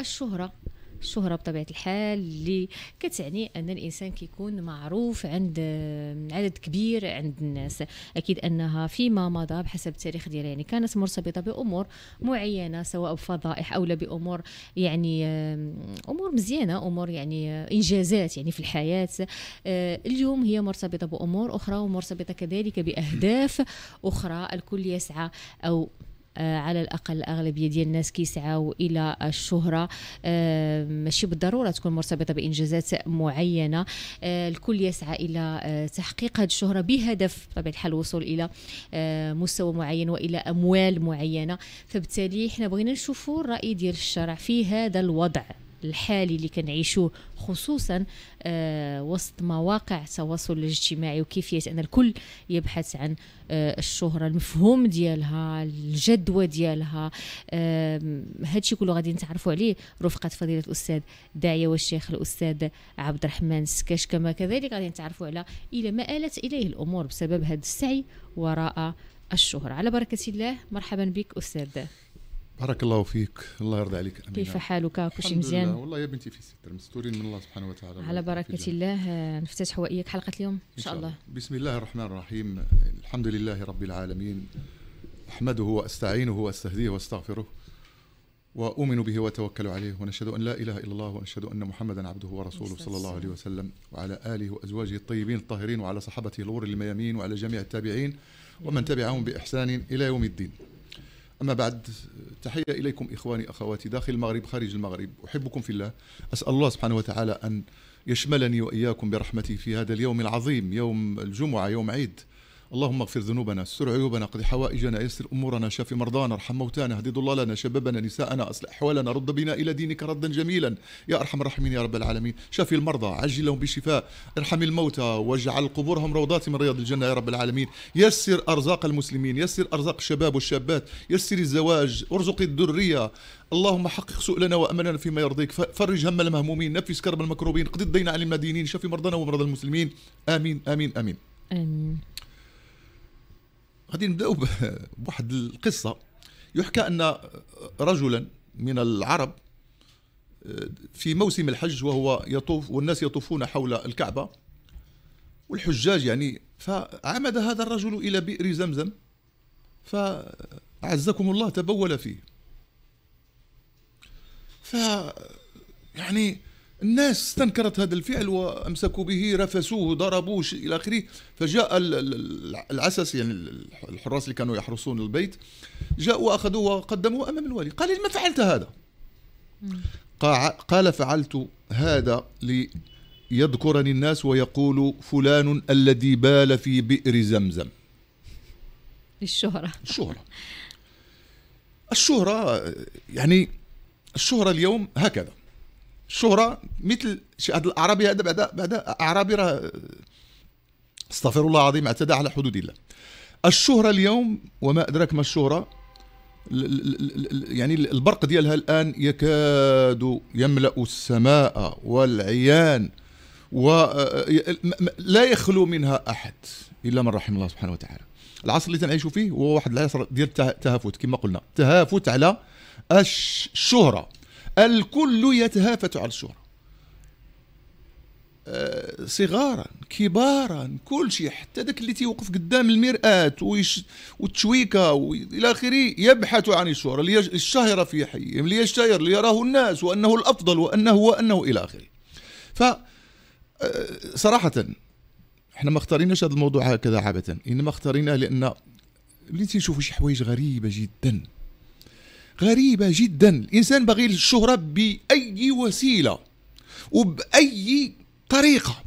الشهرة الشهرة بطبيعة الحال اللي كتعني أن الإنسان كيكون معروف عند عدد كبير عند الناس أكيد أنها فيما مضى بحسب التاريخ ديالها يعني كانت مرتبطة بأمور معينة سواء بفضائح أو لا بأمور يعني أمور مزيانة أمور يعني آه، إنجازات يعني في الحياة آه، اليوم هي مرتبطة بأمور أخرى ومرتبطة كذلك بأهداف أخرى الكل يسعى أو آه، على الاقل الاغلبيه ديال الناس كيسعوا الى الشهره آه، ماشي بالضروره تكون مرتبطه بانجازات معينه آه، الكل يسعى الى تحقيق هذه الشهره بهدف بطبيعه الحال الوصول الى مستوى معين والى اموال معينه فبالتالي احنا بغينا نشوفوا الراي ديال الشرع في هذا الوضع الحالي اللي كنعيشوه خصوصا آه، وسط مواقع التواصل الاجتماعي وكيفيه ان الكل يبحث عن آه، الشهره المفهوم ديالها الجدوى ديالها هادشي كله غادي نتعرفوا عليه رفقه فضيله الاستاذ داعيه والشيخ الاستاذ عبد الرحمن سكاش كما كذلك غادي نتعرفوا على الى ما الت اليه الامور بسبب هذا السعي وراء الشهره على بركه الله مرحبا بك استاذ بارك الله فيك الله يرضى عليك امينه كيف حالك كلشي مزيان والله يا بنتي في ستر مستورين من الله سبحانه وتعالى على بركه الله آه، نفتتح واياك حلقه اليوم ان شاء الله بسم الله الرحمن الرحيم الحمد لله رب العالمين احمده واستعينه واستهديه واستغفره واؤمن به واتوكل عليه ونشهد ان لا اله الا الله ونشهد ان محمدا عبده ورسوله صلى الله عليه وسلم وعلى اله وازواجه الطيبين الطاهرين وعلى صحابته الغر الميامين وعلى جميع التابعين ومن تبعهم باحسان الى يوم الدين أما بعد تحية إليكم إخواني أخواتي داخل المغرب خارج المغرب أحبكم في الله أسأل الله سبحانه وتعالى أن يشملني وإياكم برحمته في هذا اليوم العظيم يوم الجمعة يوم عيد اللهم اغفر ذنوبنا استر عيوبنا قضي حوائجنا يسر امورنا شاف مرضانا ارحم موتانا اهدي ضلالنا شبابنا نساءنا اصلح احوالنا رد بنا الى دينك ردا جميلا يا ارحم الراحمين يا رب العالمين شافي المرضى عجل لهم بشفاء ارحم الموتى واجعل قبورهم روضات من رياض الجنه يا رب العالمين يسر ارزاق المسلمين يسر ارزاق الشباب والشابات يسر الزواج ارزق الذريه اللهم حقق سؤلنا واملنا فيما يرضيك فرج هم المهمومين نفس كرب المكروبين قضي الدين عن المدينين شافي مرضانا ومرضى المسلمين امين امين امين امين غادي نبداو بواحد القصه يحكى ان رجلا من العرب آه، في موسم الحج وهو يطوف والناس يطوفون حول الكعبه والحجاج يعني فعمد هذا الرجل الى بئر زمزم فعزكم الله تبول فيه ف يعني الناس استنكرت هذا الفعل وامسكوا به رفسوه ضربوه الى اخره فجاء العسس يعني الحراس اللي كانوا يحرسون البيت جاءوا واخذوه وقدموه امام الوالي قال لما فعلت هذا قال فعلت هذا ليذكرني الناس ويقول فلان الذي بال في بئر زمزم الشهرة الشهرة الشهرة يعني الشهرة اليوم هكذا الشهره مثل شي هذا الاعرابي هذا بعدا بعدا اعرابي راه استغفر الله العظيم اعتدى على حدود الله الشهره اليوم وما ادراك ما الشهره يعني البرق ديالها الان يكاد يملا السماء والعيان ولا آه، يخلو منها احد الا من رحم الله سبحانه وتعالى العصر اللي تنعيشوا فيه هو واحد العصر ديال التهافت كما قلنا تهافت على الشهره الكل يتهافت على الشهرة صغارا كبارا كل شيء حتى ذاك اللي تيوقف قدام المرآة ويش والتشويكة وإلى آخره يبحث عن الشهرة الشهرة في حيهم ليشتهر ليراه الناس وأنه الأفضل وأنه وأنه إلى آخره ف آه، صراحة احنا ما اختاريناش هذا الموضوع هكذا عبثا انما اختاريناه لان اللي تيشوفوا شي حوايج غريبه جدا غريبة جدا الإنسان بغي الشهرة بأي وسيلة وبأي طريقة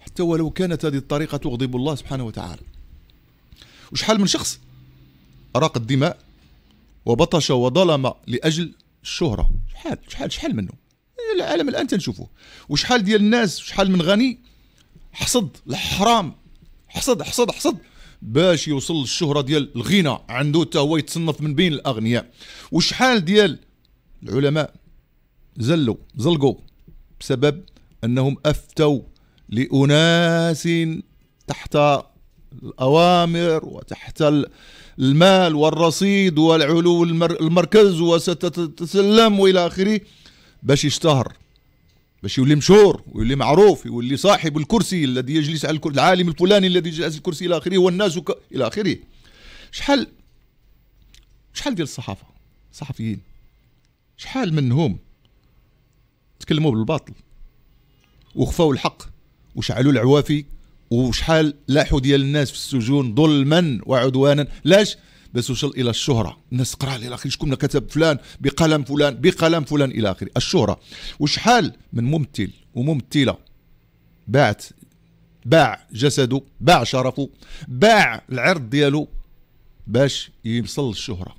حتى ولو كانت هذه الطريقة تغضب الله سبحانه وتعالى وشحال من شخص أراق الدماء وبطش وظلم لأجل الشهرة شحال شحال شحال منه العالم الآن تنشوفوه وشحال ديال الناس شحال من غني حصد الحرام حصد حصد حصد باش يوصل للشهره ديال الغنى عنده حتى هو يتصنف من بين الاغنياء وشحال ديال العلماء زلوا زلقوا بسبب انهم افتوا لاناس تحت الاوامر وتحت المال والرصيد والعلو المركز وستتسلم والى اخره باش يشتهر باش يولي مشهور ويولي معروف ويولي صاحب الكرسي الذي يجلس على الكرسي العالم الفلاني الذي يجلس على الكرسي الى اخره والناس ك... الى اخره شحال شحال ديال الصحافه الصحفيين شحال منهم تكلموا بالباطل وخفاو الحق وشعلوا العوافي وشحال لاحوا ديال الناس في السجون ظلما وعدوانا لاش بس وصل الى الشهره الناس قرا الى اخره شكون كتب فلان بقلم فلان بقلم فلان الى اخره الشهره وشحال من ممثل وممثله باعت باع جسده باع شرفه باع العرض ديالو باش يوصل للشهره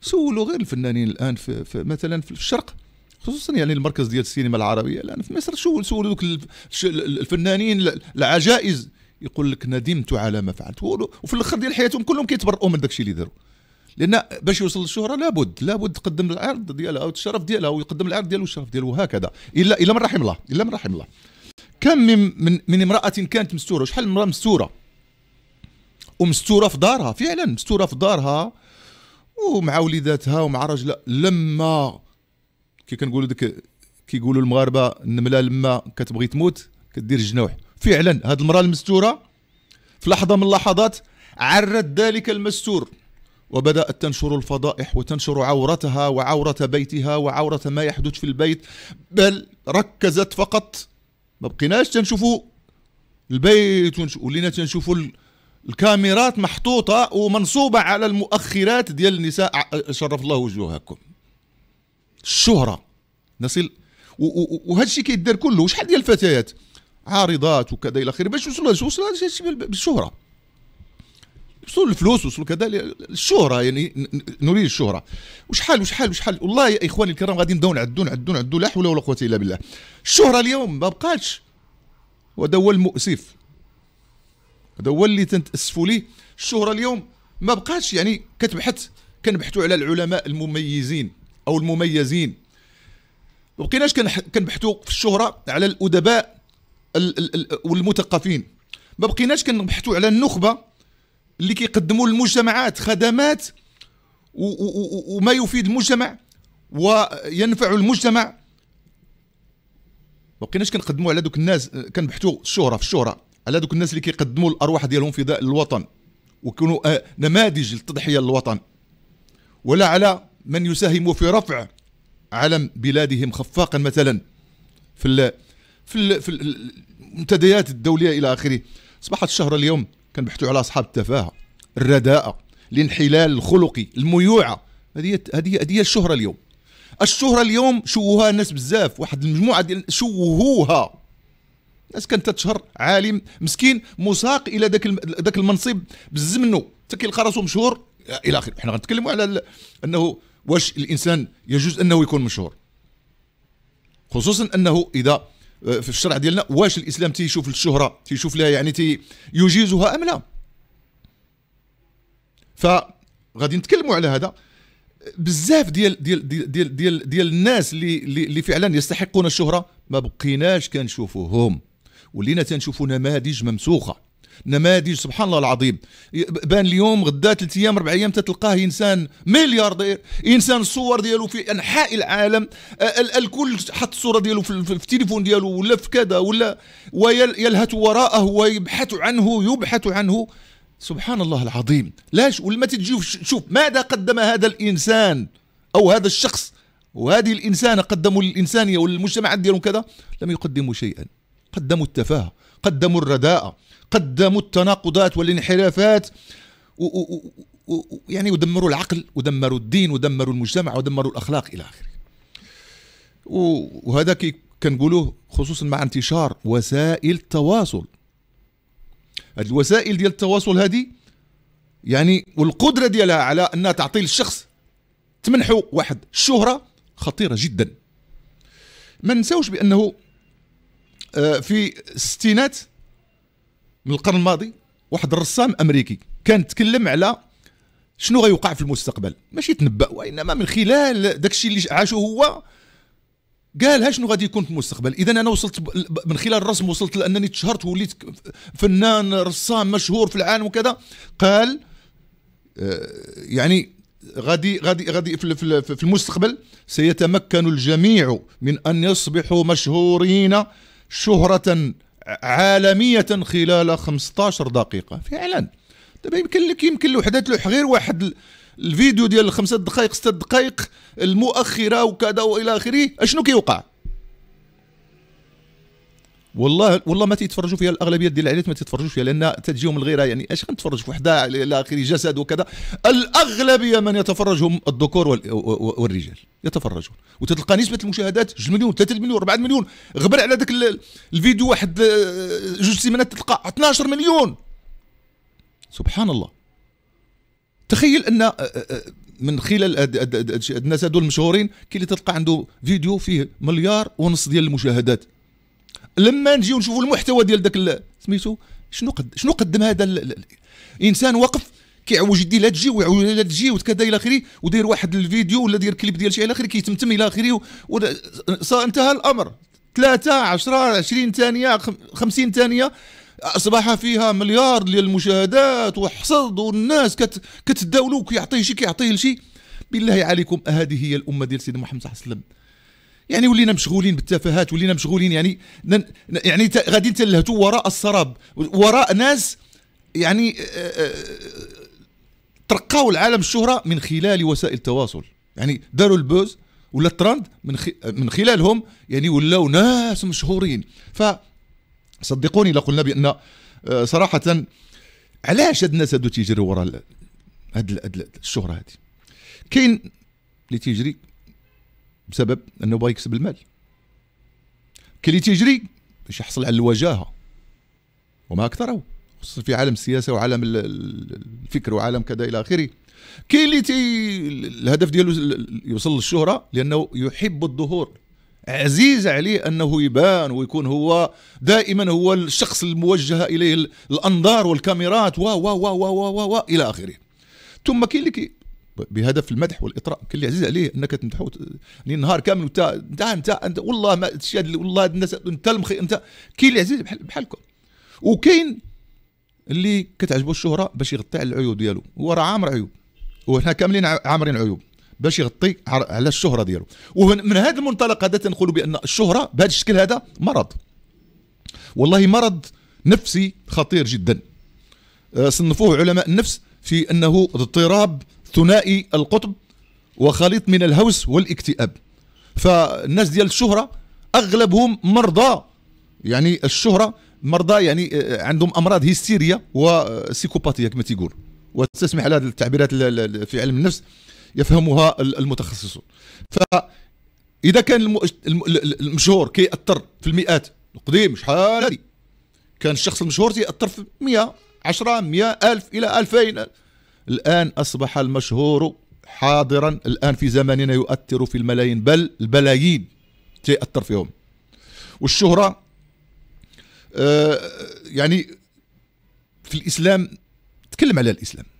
سولوا غير الفنانين الان في, في مثلا في الشرق خصوصا يعني المركز ديال السينما العربيه الان في مصر شو سولوا دوك الفنانين العجائز يقول لك ندمت على ما فعلت وفي الاخر ديال حياتهم كلهم كيتبرؤوا من داكشي اللي داروا لان باش يوصل للشهره لابد لابد تقدم العرض ديالها او الشرف ديالها ويقدم العرض ديالو والشرف ديالو وهكذا الا الا من رحم الله الا من رحم الله كم من من, من امراه كانت مستوره شحال من امراه مستوره ومستوره في دارها فعلا مستوره في دارها ومع وليداتها ومع راجلها لما كي كنقولوا ديك كيقولوا المغاربه النمله لما كتبغي تموت كدير الجنوح فعلا هذه المراه المستوره في لحظه من اللحظات عرت ذلك المستور وبدأت تنشر الفضائح وتنشر عورتها وعورة بيتها وعورة ما يحدث في البيت بل ركزت فقط ما بقيناش تنشوفوا البيت ولينا تنشوفوا الكاميرات محطوطة ومنصوبة على المؤخرات ديال النساء شرف الله وجوهكم الشهرة نصل وهذا الشيء كيدار كله شحال ديال الفتيات عارضات وكذا الى اخره باش يوصلوا يوصلوا بالشهره يوصلوا الفلوس وصلوا كذا الشهره يعني نريد الشهره وشحال وشحال وشحال والله يا اخواني الكرام غادي نبداو نعدو نعدو نعدو لا حول ولا قوه الا بالله الشهره اليوم ما بقاتش وهذا هو المؤسف هذا هو اللي تنتاسفوا ليه الشهره اليوم ما بقاتش يعني كتبحث كنبحثوا على العلماء المميزين او المميزين ما بقيناش كنبحثوا في الشهره على الادباء والمثقفين ما بقيناش كنبحثوا على النخبه اللي كيقدموا للمجتمعات خدمات وما يفيد المجتمع وينفع المجتمع ما بقيناش كنقدموا على دوك الناس كنبحثوا الشهره في الشهره على دوك الناس اللي كيقدموا الارواح ديالهم فداء للوطن وكونوا آه، نماذج للتضحيه للوطن ولا على من يساهم في رفع علم بلادهم خفاقا مثلا في في في المنتديات الدوليه الى اخره اصبحت الشهره اليوم كنبحثوا على اصحاب التفاهه الرداءه الانحلال الخلقي الميوعه هذه هذه هذه الشهره اليوم الشهره اليوم شوهوها الناس بزاف واحد المجموعه ديال شوهوها الناس كانت تشهر عالم مسكين مساق الى ذاك ذاك المنصب بالزمنو حتى كيلقى راسو مشهور الى اخره حنا غنتكلموا على انه واش الانسان يجوز انه يكون مشهور خصوصا انه اذا آه، في الشرع ديالنا واش الاسلام تيشوف الشهره تيشوف لها يعني تي يجيزها ام لا فغادي نتكلموا على هذا بزاف ديال ديال ديال ديال ديال, ديال الناس اللي اللي فعلا يستحقون الشهره ما بقيناش كنشوفوهم ولينا تنشوفوا نماذج ممسوخه نماذج سبحان الله العظيم بان اليوم غدا ثلاث ايام اربع ايام تتلقاه انسان ملياردير انسان الصور ديالو في انحاء العالم الكل حط الصوره ديالو في التليفون ديالو ولا في كذا ولا ويلهث وراءه ويبحث عنه يبحث عنه سبحان الله العظيم لاش ولما تجي شوف ماذا قدم هذا الانسان او هذا الشخص وهذه الإنسانة قدموا للإنسانية والمجتمعات ديالهم كذا لم يقدموا شيئا قدموا التفاهة قدموا الرداءة قدموا التناقضات والانحرافات و و و يعني ودمروا العقل ودمروا الدين ودمروا المجتمع ودمروا الاخلاق الى اخره وهذا كي كنقولوه خصوصا مع انتشار وسائل التواصل هذه الوسائل ديال التواصل هذه يعني والقدره ديالها على انها تعطي للشخص تمنحه واحد الشهره خطيره جدا ما نساوش بانه آه، في الستينات من القرن الماضي واحد الرسام امريكي كان تكلم على شنو غيوقع في المستقبل ماشي تنبأ وانما من خلال داكشي اللي عاشه هو قالها شنو غادي يكون في المستقبل اذا انا وصلت من خلال الرسم وصلت لانني تشهرت وليت فنان رسام مشهور في العالم وكذا قال آه، يعني غادي غادي غادي في المستقبل سيتمكن الجميع من ان يصبحوا مشهورين شهره عالميه خلال 15 دقيقه فعلا دابا يمكن لك يمكن لوحدات تلوح غير واحد الفيديو ديال خمسة دقائق ستة دقائق المؤخره وكذا والى اخره اشنو كيوقع والله والله ما تيتفرجوا فيها الاغلبيه ديال العائلات ما تيتفرجوش فيها لان تتجيهم الغيره يعني اش غنتفرج في وحده الى اخره جسد وكذا الاغلبيه من يتفرج هم الذكور والرجال يتفرجون وتتلقى نسبه المشاهدات 2 مليون 3 مليون 4 مليون غبر على ذاك الفيديو واحد آه، جوج سيمانات تلقى 12 مليون سبحان الله تخيل ان آه، آه، من خلال الناس هذول المشهورين كاين اللي تلقى عنده فيديو فيه مليار ونص ديال المشاهدات لما نجيو نشوفوا المحتوى ديال داك سميتو شنو قد شنو قدم هذا الانسان واقف كيعوج يدي لا تجي ويعوج لا تجي وكذا الى اخره وداير واحد الفيديو ولا داير كليب ديال شي الى اخره كيتمتم الى اخره انتهى الامر ثلاثة 10 20 ثانيه 50 ثانيه اصبح فيها مليار ديال المشاهدات وحصد والناس كت كتداولوا كيعطيه شي كيعطيه لشي بالله عليكم هذه هي الامه ديال سيدنا محمد صلى الله عليه وسلم يعني ولينا مشغولين بالتفاهات ولينا مشغولين يعني يعني غادي تلهتوا وراء السراب وراء ناس يعني آه، آه، ترقاو العالم الشهره من خلال وسائل التواصل يعني داروا البوز ولا الترند من من خلالهم يعني ولاو ناس مشهورين ف صدقوني قلنا بان آه، صراحه علاش هاد الناس هادو تيجروا ورا هاد الشهره هادي كاين اللي تيجري بسبب انه بغى يكسب المال كل تيجري باش يحصل على الوجاهه وما اكثره خصوصا في عالم السياسه وعالم الفكر وعالم كذا الى اخره كاين اللي تي الهدف ديالو يوصل للشهره لانه يحب الظهور عزيز عليه انه يبان ويكون هو دائما هو الشخص الموجهه اليه الانظار والكاميرات و و و و و, و, و الى اخره ثم كاين اللي بهدف المدح والاطراء كل عزيز عليه انك تمدحه نهار كامل وانت انت انت, انت والله ما والله الناس انت المخي انت كاين اللي عزيز بحال بحالكم وكاين اللي كتعجبو الشهره باش يغطي على العيوب ديالو هو راه عامر عيوب وحنا كاملين عامرين عيوب باش يغطي على الشهره ديالو ومن هذا المنطلق هذا تنقول بان الشهره بهذا الشكل هذا مرض والله مرض نفسي خطير جدا آه، صنفوه علماء النفس في انه اضطراب ثنائي القطب وخليط من الهوس والاكتئاب فالناس ديال الشهرة أغلبهم مرضى يعني الشهرة مرضى يعني آه، آه، عندهم أمراض هستيرية وسيكوباتية كما تيقول وتسمح على هذه التعبيرات في علم النفس يفهمها المتخصصون اذا كان المشهور كيأثر في المئات القديم شحال كان الشخص المشهور تيأثر في 100 10 100 1000 إلى 2000 الآن أصبح المشهور حاضرا الآن في زمننا يؤثر في الملايين بل البلايين تأثر فيهم والشهرة آه، يعني في الإسلام تكلم على الإسلام